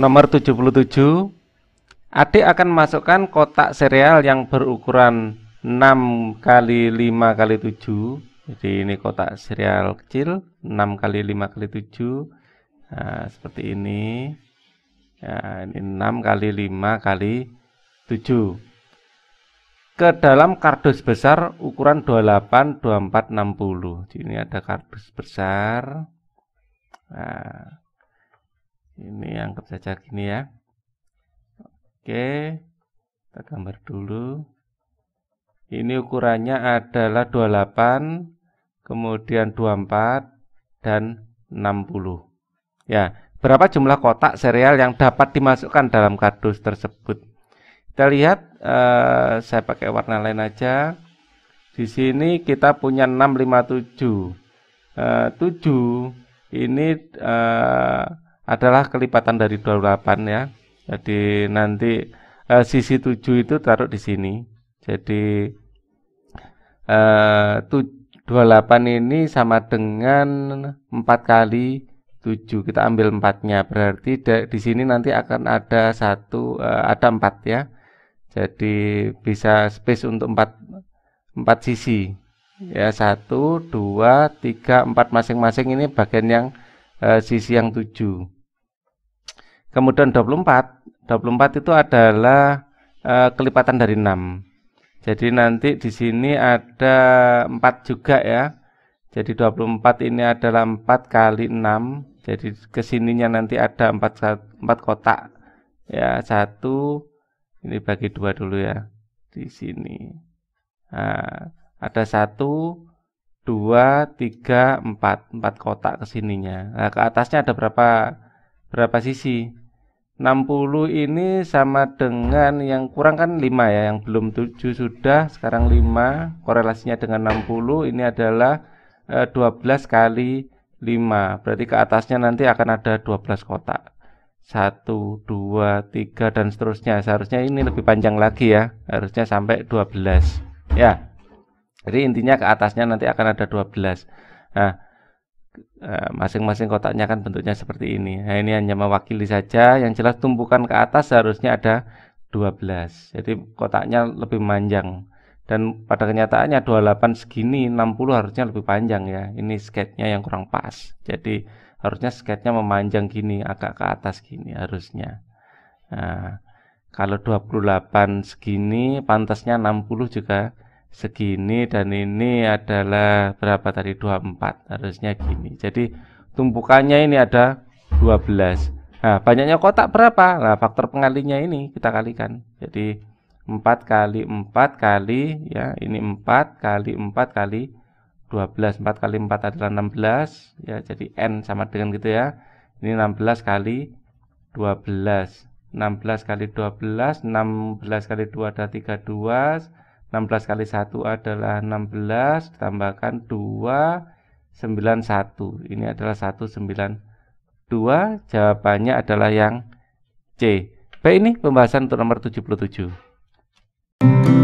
Nomor 77 Adik akan masukkan kotak serial yang berukuran 6 kali 5 kali 7 Jadi ini kotak serial kecil 6 kali 5 kali 7 nah, Seperti ini nah, Ini 6 kali 5 kali 7 ke dalam kardus besar ukuran 28, 24, 60. Jadi ini ada kardus besar. Nah, ini anggap saja gini ya oke kita gambar dulu ini ukurannya adalah 28 kemudian 24 dan 60 ya berapa jumlah kotak serial yang dapat dimasukkan dalam kardus tersebut kita lihat eh, saya pakai warna lain aja di sini kita punya 657 eh, 7 ini eh, adalah kelipatan dari 28 ya. Jadi nanti eh, sisi 7 itu taruh di sini. Jadi eh, 28 ini sama dengan 4 kali 7. Kita ambil 4-nya. Berarti di sini nanti akan ada satu eh, ada 4 ya. Jadi bisa space untuk 4 4 sisi. Ya, 1 2 3 4 masing-masing ini bagian yang eh, sisi yang 7. Kemudian 24. 24 itu adalah e, kelipatan dari 6. Jadi nanti di sini ada 4 juga ya. Jadi 24 ini adalah 4 kali 6. Jadi kesininya nanti ada 4, 4 kotak. Ya, 1 ini bagi 2 dulu ya. Di sini. Nah, ada 1 2 3 4, 4 kotak kesininya. Nah, ke atasnya ada berapa berapa sisi? 60 ini sama dengan yang kurang kan 5 ya yang belum 7 sudah sekarang 5 korelasinya dengan 60 ini adalah 12 eh, kali 5 berarti ke atasnya nanti akan ada 12 kotak 1, 2, 3 dan seterusnya seharusnya ini lebih panjang lagi ya harusnya sampai 12 ya jadi intinya ke atasnya nanti akan ada 12 nah Eh, masing-masing uh, kotaknya kan bentuknya seperti ini nah ini hanya mewakili saja yang jelas tumpukan ke atas seharusnya ada 12 jadi kotaknya lebih panjang dan pada kenyataannya 28 segini 60 harusnya lebih panjang ya ini sketnya yang kurang pas jadi harusnya sketnya memanjang gini agak ke atas gini harusnya nah, kalau 28 segini pantasnya 60 juga segini dan ini adalah berapa tadi 24 harusnya gini jadi tumpukannya ini ada 12 nah banyaknya kotak berapa nah faktor pengalinya ini kita kalikan jadi 4 kali 4 kali ya ini 4 kali 4 kali 12 4 kali 4 adalah 16 ya jadi N sama dengan gitu ya ini 16 kali 12 16 kali 12 16 kali 2 ada 32 16 kali 1 adalah 16 ditambahkan 2 91 ini adalah 192 jawabannya adalah yang C baik ini pembahasan untuk nomor 77